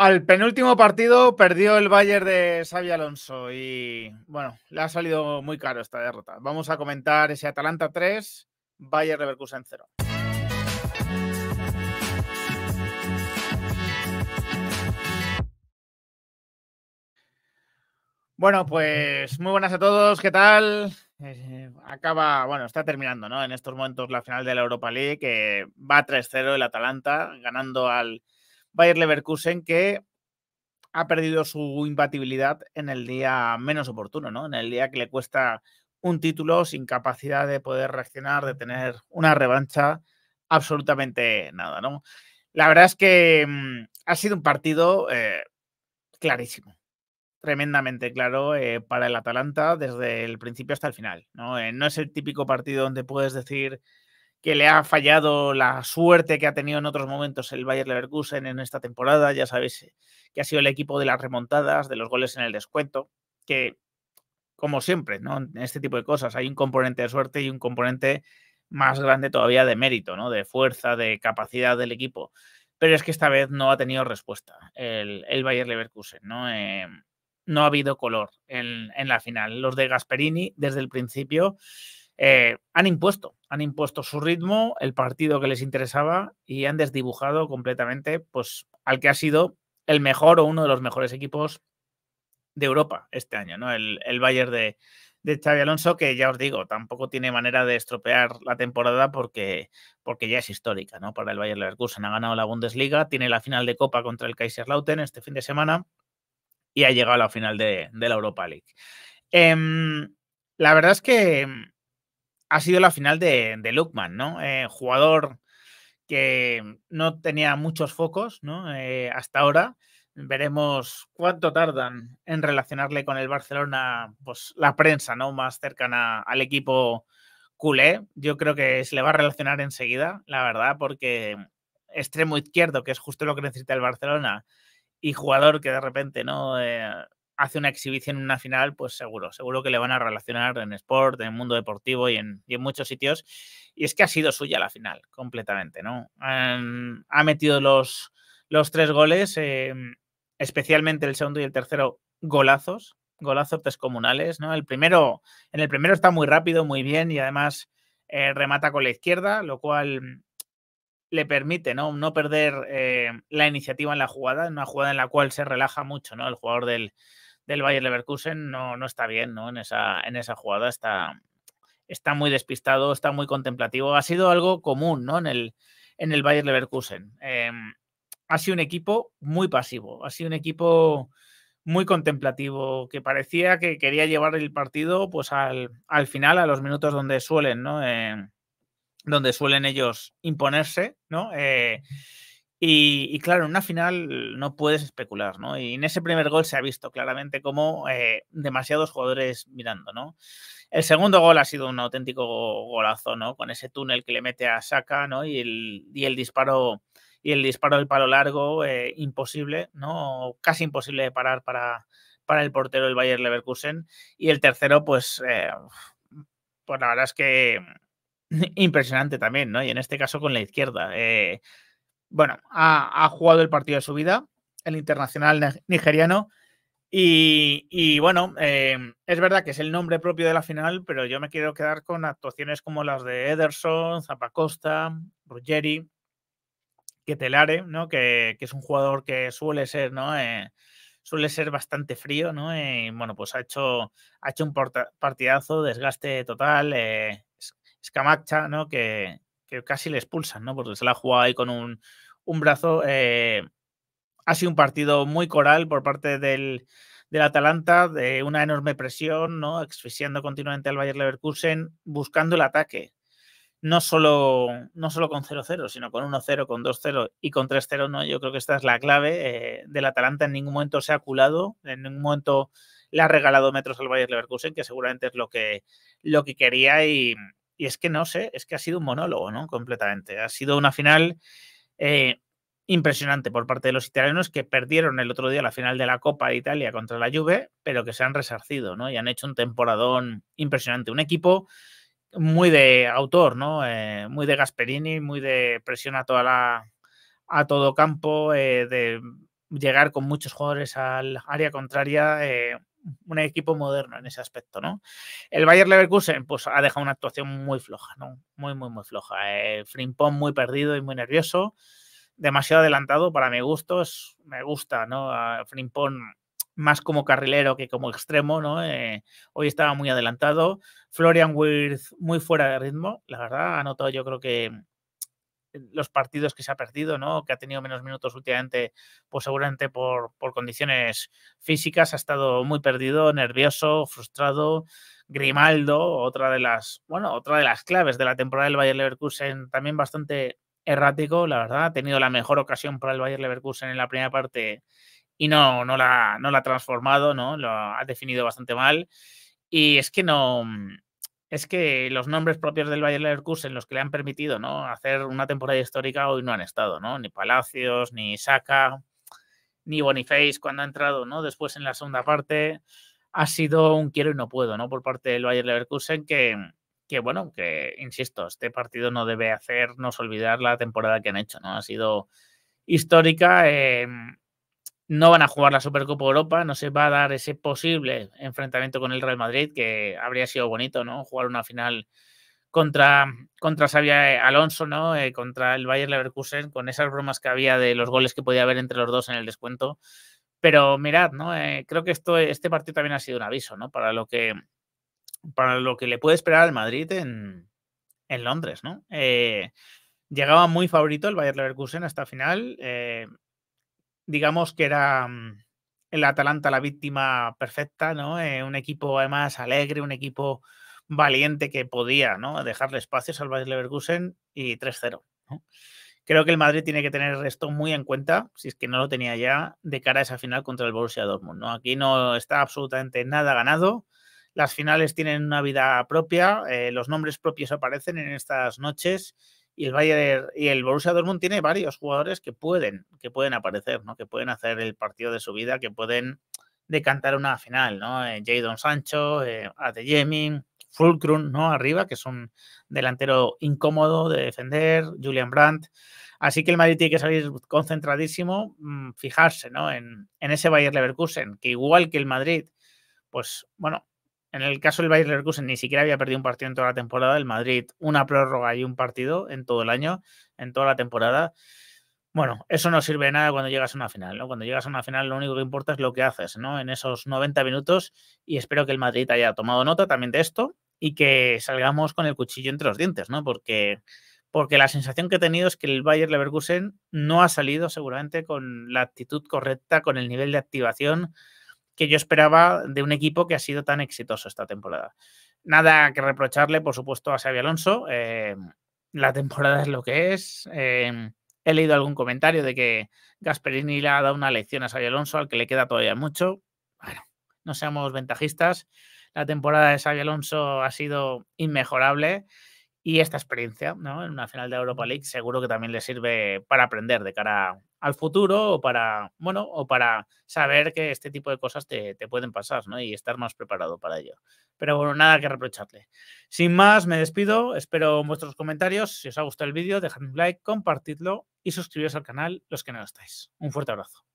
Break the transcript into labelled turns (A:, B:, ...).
A: Al penúltimo partido perdió el Bayern de Xavi Alonso y bueno, le ha salido muy caro esta derrota. Vamos a comentar ese Atalanta 3, Bayern Leverkusen 0. Bueno, pues muy buenas a todos, ¿qué tal? Eh, acaba, bueno, está terminando, ¿no? En estos momentos la final de la Europa League, que va 3-0 el Atalanta, ganando al Bayer Leverkusen que ha perdido su imbatibilidad en el día menos oportuno, ¿no? En el día que le cuesta un título sin capacidad de poder reaccionar, de tener una revancha, absolutamente nada, ¿no? La verdad es que mm, ha sido un partido eh, clarísimo, tremendamente claro eh, para el Atalanta desde el principio hasta el final, ¿no? Eh, no es el típico partido donde puedes decir que le ha fallado la suerte que ha tenido en otros momentos el Bayer Leverkusen en esta temporada. Ya sabéis eh, que ha sido el equipo de las remontadas, de los goles en el descuento, que como siempre, En este tipo de cosas hay un componente de suerte y un componente más grande todavía de mérito, ¿no? De fuerza, de capacidad del equipo. Pero es que esta vez no ha tenido respuesta el, el Bayer Leverkusen, ¿no? Eh, no ha habido color en, la final. Los de Gasperini, desde el principio, eh, han impuesto han impuesto su ritmo, el partido que les interesaba y han desdibujado completamente pues, al que ha sido el mejor o uno de los mejores equipos de Europa este año, ¿no? El, Bayern de, de Xavi Alonso, que ya os digo, tampoco tiene manera de estropear la temporada porque, porque ya es histórica, ¿no? Para el Bayern Leverkusen ha ganado la Bundesliga, tiene la final de Copa contra el Kaiserslautern este fin de semana y ha llegado a la final de, la Europa League. Em, la verdad es que ha sido la final de, de ¿no? Eh, jugador que no tenía muchos focos, ¿no? Eh, hasta ahora. Veremos cuánto tardan en relacionarle con el Barcelona, pues la prensa, ¿no? Más cercana al equipo culé. Yo creo que se le va a relacionar enseguida, la verdad, porque extremo izquierdo, que es justo lo que necesita el Barcelona, y jugador que de repente, ¿no? Eh, hace una exhibición en una final, pues seguro, seguro que le van a relacionar en sport, en el mundo deportivo y en, muchos sitios. Y es que ha sido suya la final, completamente, ¿no? Em, ha metido los, los tres goles, em, especialmente el segundo y el tercero, golazos, golazos descomunales, ¿no? El primero, en el primero está muy rápido, muy bien y además eh, remata con la izquierda, lo cual le permite no, no perder eh, la iniciativa en la jugada, en una jugada en la cual se relaja mucho ¿no? el jugador del, del Bayer Leverkusen no, está bien, ¿no? En esa, en esa jugada está, está muy despistado, está muy contemplativo. Ha sido algo común, ¿no? En el, en el Bayer Leverkusen. Em, ha sido un equipo muy pasivo, ha sido un equipo muy contemplativo, que parecía que quería llevar el partido pues al, al final, a los minutos donde suelen, ¿no? Em, donde suelen ellos imponerse, ¿no? Eh, y, claro, en una final no puedes especular, ¿no? Y en ese primer gol se ha visto claramente como eh, demasiados jugadores mirando, ¿no? El segundo gol ha sido un auténtico golazo, ¿no? Con ese túnel que le mete a Saka, ¿no? Y el, y el disparo y el disparo del palo largo, eh, imposible, ¿no? Casi imposible de parar para, para el portero del Bayer Leverkusen. Y el tercero, pues, eh, pues la verdad es que impresionante también, ¿no? Y en este caso con la izquierda. Eh, bueno, ha, jugado el partido de su vida, el internacional nigeriano. Y, bueno, eh, es verdad que es el nombre propio de la final, pero yo me quiero quedar con actuaciones como las de Ederson, Zapacosta, Ruggeri, Ketelare, ¿no? Que, es un jugador que suele ser, ¿no? Eh, suele ser bastante frío, ¿no? Y bueno, pues ha hecho, ha hecho un partidazo, desgaste total. Eh, escamacha, ¿no? Que, que casi le expulsan, ¿no? Porque se la ha jugado ahí con un, brazo. Eh, ha sido un partido muy coral por parte del, del Atalanta, de una enorme presión, ¿no? Asfixiando continuamente al Bayer Leverkusen, buscando el ataque. No solo, no solo con 0-0, sino con 1-0, con 2-0 y con 3-0, ¿no? Yo creo que esta es la clave eh, del Atalanta. En ningún momento se ha culado, en ningún momento le ha regalado metros al Bayern Leverkusen, que seguramente es lo que, lo que quería y, y es que no sé, es que ha sido un monólogo, ¿no? Completamente. Ha sido una final eh, impresionante por parte de los italianos que perdieron el otro día la final de la Copa de Italia contra la Juve, pero que se han resarcido, ¿no? Y han hecho un temporadón impresionante. Un equipo muy de autor, ¿no? Eh, muy de Gasperini, muy de presión a toda la a todo campo, eh, de llegar con muchos jugadores al área contraria, un equipo moderno en ese aspecto, ¿no? El Bayer Leverkusen, pues ha dejado una actuación muy floja, ¿no? Muy, muy, muy floja. Eh, Frimpong muy perdido y muy nervioso. Demasiado adelantado para mi gusto. me gusta, ¿no? Frimpong más como carrilero que como extremo, ¿no? Eh, hoy estaba muy adelantado. Florian Wirth muy fuera de ritmo, la verdad. Ha notado yo creo que los partidos que se ha perdido, ¿no? Que ha tenido menos minutos últimamente, pues seguramente por, por condiciones físicas, ha estado muy perdido, nervioso, frustrado. Grimaldo, otra de las, bueno, otra de las claves de la temporada del Bayern Leverkusen, también bastante errático, la verdad, ha tenido la mejor ocasión para el Bayern Leverkusen en la primera parte y no, no la, no la ha transformado, ¿no? Lo ha definido bastante mal. Y es que no, mm, es que los nombres propios del Bayer Leverkusen, los que le han permitido ¿no? hacer una temporada histórica, hoy no han estado, ¿no? Ni Palacios, ni Saka, ni Boniface cuando ha entrado, ¿no? Después en la segunda parte ha sido un quiero y no puedo, ¿no? Por parte del Bayer Leverkusen que, que bueno, que insisto, este partido no debe hacernos olvidar la temporada que han hecho, ¿no? Ha sido histórica. Eh, no van a jugar la Supercopa Europa, no se va a dar ese posible enfrentamiento con el Real Madrid, que habría sido bonito, ¿no? Jugar una final contra, contra Xavier Alonso, ¿no? Eh, contra el Bayern Leverkusen, con esas bromas que había de los goles que podía haber entre los dos en el descuento. Pero mirad, ¿no? Eh, creo que esto, este partido también ha sido un aviso, ¿no? Para lo que, para lo que le puede esperar al Madrid en, en Londres, ¿no? Eh, llegaba muy favorito el Bayern Leverkusen hasta final digamos que era mm, el Atalanta la víctima perfecta, ¿no? Eh, un equipo además alegre, un equipo valiente que podía, ¿no? Dejarle espacio al Bayer Leverkusen y 3-0. Creo que el Madrid tiene que tener esto muy en cuenta, si es que no lo tenía ya, de cara a esa final contra el Borussia Dortmund, ¿no? Aquí no está absolutamente nada ganado. Las finales tienen una vida propia, eh, los nombres propios aparecen en estas noches y el Bayern y el Borussia Dortmund tiene varios jugadores que pueden, que pueden aparecer, ¿no? Que pueden hacer el partido de su vida, que pueden decantar una final, ¿no? Eh, Jadon Sancho, eh, Adeyemi, Fulcrum, ¿no? Arriba, que es un delantero incómodo de defender, Julian Brandt. Así que el Madrid tiene que salir concentradísimo, mm, fijarse, ¿no? En, en ese Bayern Leverkusen, que igual que el Madrid, pues bueno, en el caso del Bayern Leverkusen ni siquiera había perdido un partido en toda la temporada. El Madrid, una prórroga y un partido en todo el año, en toda la temporada. Bueno, eso no sirve de nada cuando llegas a una final, ¿no? Cuando llegas a una final lo único que importa es lo que haces, ¿no? En esos 90 minutos y espero que el Madrid haya tomado nota también de esto y que salgamos con el cuchillo entre los dientes, ¿no? Porque, porque la sensación que he tenido es que el Bayern Leverkusen no ha salido seguramente con la actitud correcta, con el nivel de activación, que yo esperaba de un equipo que ha sido tan exitoso esta temporada. Nada que reprocharle, por supuesto, a Xavi Alonso. Eh, la temporada es lo que es. Eh, he leído algún comentario de que Gasperini le ha dado una lección a Xavi Alonso, al que le queda todavía mucho. Bueno, no seamos ventajistas. La temporada de Xavi Alonso ha sido inmejorable y esta experiencia ¿no? en una final de Europa League seguro que también le sirve para aprender de cara al futuro o para, bueno, o para saber que este tipo de cosas te, pueden pasar ¿no? y estar más preparado para ello. Pero bueno, nada que reprocharle. Sin más, me despido, espero vuestros comentarios. Si os ha gustado el vídeo, dejad un like, compartidlo y suscribiros al canal los que no lo estáis. Un fuerte abrazo.